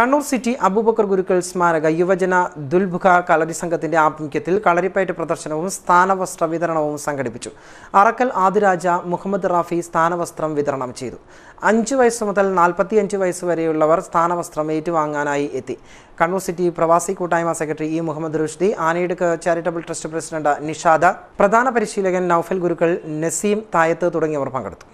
Kannur city Abubakar ഗുരുക്കൾ സ്മാരക യുവജന ദുൽബുഖ കളരി സംഘത്തിന്റെ ആഭിമുഖ്യത്തിൽ കളരിപ്പയറ്റ് പ്രദർശനവും സ്ഥാനവസ്ത്ര വിതരണവും സംഘടിപ്പിച്ചു അറക്കൽ ആദിരാജ മുഹമ്മദ് റാഫി സ്ഥാനവസ്ത്രം വിതരണം ചെയ്തു അഞ്ചു വയസ്സ് മുതൽ നാൽപ്പത്തിയഞ്ച് വയസ്സ് വരെയുള്ളവർ സ്ഥാനവസ്ത്രം ഏറ്റുവാങ്ങാനായി എത്തി കണ്ണൂർ സിറ്റി പ്രവാസി കൂട്ടായ്മ secretary E Muhammad Rushdi Anayidukku charitable trust president Nishad പ്രധാന പരിശീലകൻ നൌഫൽ ഗുരുക്കൾ നസീം തായത്ത് തുടങ്ങിയവർ പങ്കെടുത്തു